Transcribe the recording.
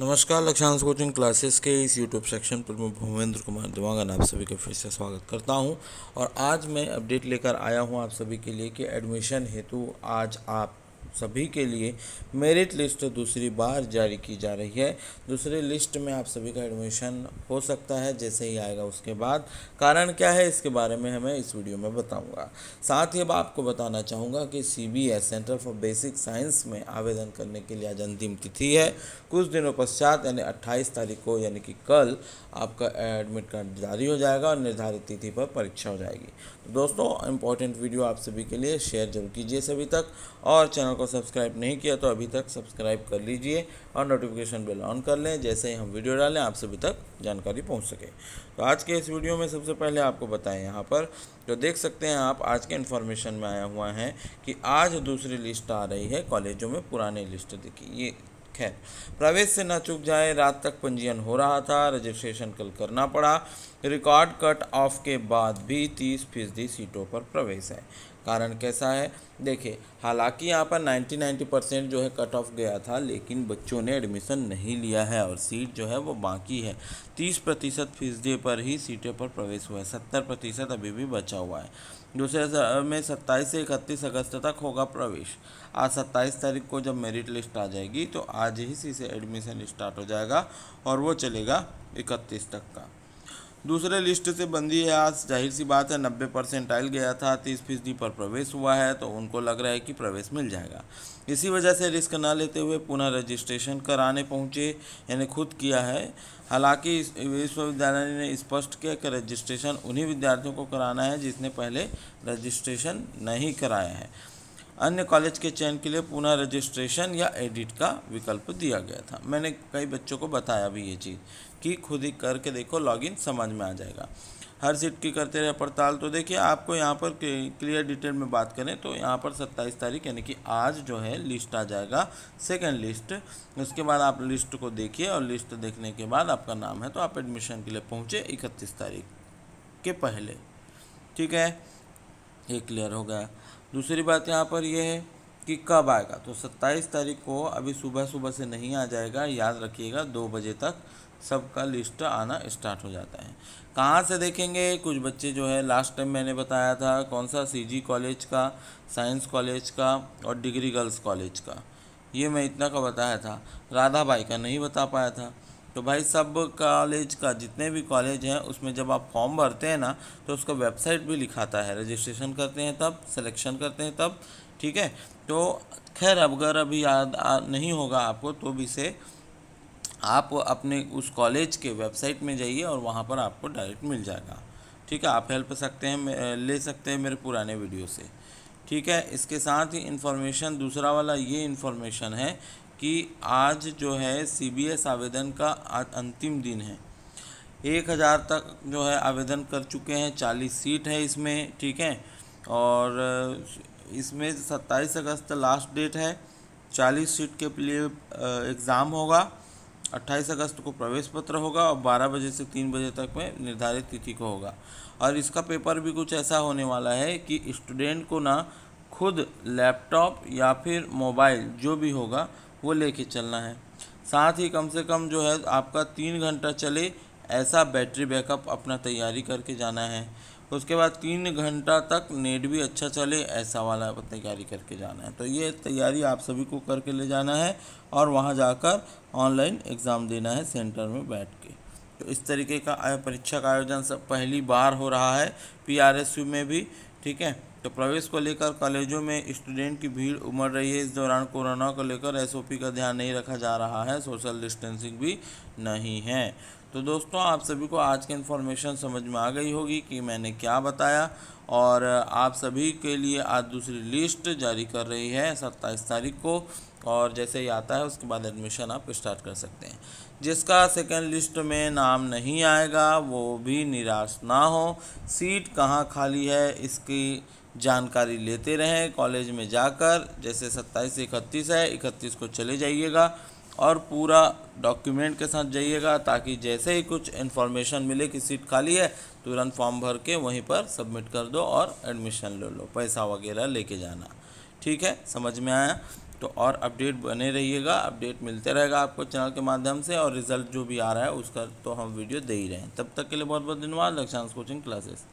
नमस्कार लक्षांश coaching classes के इस यूट्यूब सेक्शन पर मैं भूमेंद्र कुमार दिवांगन आप सभी का फिर से स्वागत करता हूं और आज मैं अपडेट लेकर आया हूं आप सभी के लिए कि एडमिशन हेतु आज आप सभी के लिए मेरिट लिस्ट दूसरी बार जारी की जा रही है दूसरी लिस्ट में आप सभी का एडमिशन हो सकता है जैसे ही आएगा उसके बाद कारण क्या है इसके बारे में हमें इस वीडियो में बताऊंगा साथ ही अब आपको बताना चाहूँगा कि C B S centre for basic science में आवेदन करने के लिए आज अंतिम तिथि है कुछ दिनों पश्चात यानी अट्ठाईस तारीख को यानी कि कल आपका एडमिट कार्ड जारी हो जाएगा और निर्धारित तिथि पर परीक्षा हो जाएगी दोस्तों इंपॉर्टेंट वीडियो आप सभी के लिए शेयर जरूर कीजिए सभी तक और चैनल चैनल को सब्सक्राइब नहीं किया तो अभी तक सब्सक्राइब कर लीजिए और नोटिफिकेशन बेल ऑन कर लें जैसे ही हम वीडियो डालें आप सभी तक जानकारी पहुंच सके तो आज के इस वीडियो में सबसे पहले आपको बताएं यहाँ पर जो देख सकते हैं आप आज के इन्फॉर्मेशन में आया हुआ है कि आज दूसरी लिस्ट आ रही है कॉलेजों में पुराने लिस्ट देखिए ये खैर प्रवेश से न चूक जाए रात तक पंजीयन हो रहा था रजिस्ट्रेशन कल करना पड़ा रिकॉर्ड कट ऑफ के बाद भी तीस फीसदी सीटों पर प्रवेश है कारण कैसा है देखिए हालांकि यहाँ पर नाइन्टी नाइन्टी परसेंट जो है कट ऑफ गया था लेकिन बच्चों ने एडमिशन नहीं लिया है और सीट जो है वो बाकी है तीस प्रतिशत फीसदी पर ही सीटों पर प्रवेश हुआ है सत्तर प्रतिशत अभी भी बचा हुआ है दूसरे में सत्ताईस से इकतीस अगस्त तक होगा प्रवेश आज सत्ताईस तारीख को जब मेरिट लिस्ट आ जाएगी तो आज ही से एडमिशन स्टार्ट हो जाएगा और वो चलेगा इकतीस तक का दूसरे लिस्ट से बंदी है आज जाहिर सी बात है नब्बे परसेंट आइल गया था तीस फीसदी पर प्रवेश हुआ है तो उनको लग रहा है कि प्रवेश मिल जाएगा इसी वजह से रिस्क ना लेते हुए पुनः रजिस्ट्रेशन कराने पहुंचे यानी खुद किया है हालांकि विश्वविद्यालय ने स्पष्ट किया कि रजिस्ट्रेशन उन्हीं विद्यार्थियों को कराना है जिसने पहले रजिस्ट्रेशन नहीं कराया है अन्य कॉलेज के चयन के लिए पुनः रजिस्ट्रेशन या एडिट का विकल्प दिया गया था मैंने कई बच्चों को बताया भी ये चीज़ कि खुद ही करके देखो लॉगिन समझ में आ जाएगा हर सीट की करते रहे पड़ताल तो देखिए आपको यहाँ पर क्लियर डिटेल में बात करें तो यहाँ पर सत्ताईस तारीख यानी कि आज जो है लिस्ट आ जाएगा सेकंड लिस्ट उसके बाद आप लिस्ट को देखिए और लिस्ट देखने के बाद आपका नाम है तो आप एडमिशन के लिए पहुँचे इकतीस तारीख के पहले ठीक है ये क्लियर हो गया दूसरी बात यहाँ पर यह है कि कब आएगा तो 27 तारीख को अभी सुबह सुबह से नहीं आ जाएगा याद रखिएगा दो बजे तक सबका लिस्ट आना स्टार्ट हो जाता है कहाँ से देखेंगे कुछ बच्चे जो है लास्ट टाइम मैंने बताया था कौन सा सीजी कॉलेज का साइंस कॉलेज का और डिग्री गर्ल्स कॉलेज का ये मैं इतना का बताया था राधा भाई का नहीं बता पाया था तो भाई सब कॉलेज का जितने भी कॉलेज हैं उसमें जब आप फॉर्म भरते हैं ना तो उसका वेबसाइट भी लिखाता है रजिस्ट्रेशन करते हैं तब सिलेक्शन करते हैं तब ठीक है तो खैर अगर अभी याद नहीं होगा आपको तो भी से आप अपने उस कॉलेज के वेबसाइट में जाइए और वहाँ पर आपको डायरेक्ट मिल जाएगा ठीक है आप हेल्प सकते हैं ले सकते हैं मेरे पुराने वीडियो से ठीक है इसके साथ ही इन्फॉर्मेशन दूसरा वाला ये इन्फॉर्मेशन है कि आज जो है सीबीएस आवेदन का अंतिम दिन है एक हज़ार तक जो है आवेदन कर चुके हैं चालीस सीट है इसमें ठीक है और इसमें सत्ताईस अगस्त लास्ट डेट है चालीस सीट के लिए एग्ज़ाम होगा अट्ठाईस अगस्त को प्रवेश पत्र होगा और बारह बजे से तीन बजे तक में निर्धारित तिथि को होगा और इसका पेपर भी कुछ ऐसा होने वाला है कि स्टूडेंट को ना खुद लैपटॉप या फिर मोबाइल जो भी होगा वो लेके चलना है साथ ही कम से कम जो है आपका तीन घंटा चले ऐसा बैटरी बैकअप अपना तैयारी करके जाना है उसके बाद तीन घंटा तक नेट भी अच्छा चले ऐसा वाला तैयारी करके जाना है तो ये तैयारी आप सभी को करके ले जाना है और वहाँ जाकर ऑनलाइन एग्ज़ाम देना है सेंटर में बैठ के तो इस तरीके का परीक्षा का आयोजन सब पहली बार हो रहा है पी में भी ठीक है तो प्रवेश को लेकर कॉलेजों में स्टूडेंट की भीड़ उमड़ रही है इस दौरान कोरोना को लेकर एसओपी का ध्यान नहीं रखा जा रहा है सोशल डिस्टेंसिंग भी नहीं है तो दोस्तों आप सभी को आज की इन्फॉर्मेशन समझ में आ गई होगी कि मैंने क्या बताया और आप सभी के लिए आज दूसरी लिस्ट जारी कर रही है सत्ताईस तारीख को और जैसे ही आता है उसके बाद एडमिशन आप स्टार्ट कर सकते हैं जिसका सेकेंड लिस्ट में नाम नहीं आएगा वो भी निराश ना हो सीट कहाँ खाली है इसकी जानकारी लेते रहें कॉलेज में जाकर जैसे सत्ताईस से इकतीस है इकतीस को चले जाइएगा और पूरा डॉक्यूमेंट के साथ जाइएगा ताकि जैसे ही कुछ इन्फॉर्मेशन मिले कि सीट खाली है तुरंत फॉर्म भर के वहीं पर सबमिट कर दो और एडमिशन ले लो पैसा वगैरह लेके जाना ठीक है समझ में आया तो और अपडेट बने रहिएगा अपडेट मिलते रहेगा आपको चैनल के माध्यम से और रिजल्ट जो भी आ रहा है उसका तो हम वीडियो दे ही रहे हैं तब तक के लिए बहुत बहुत धन्यवाद लक्षांश कोचिंग क्लासेस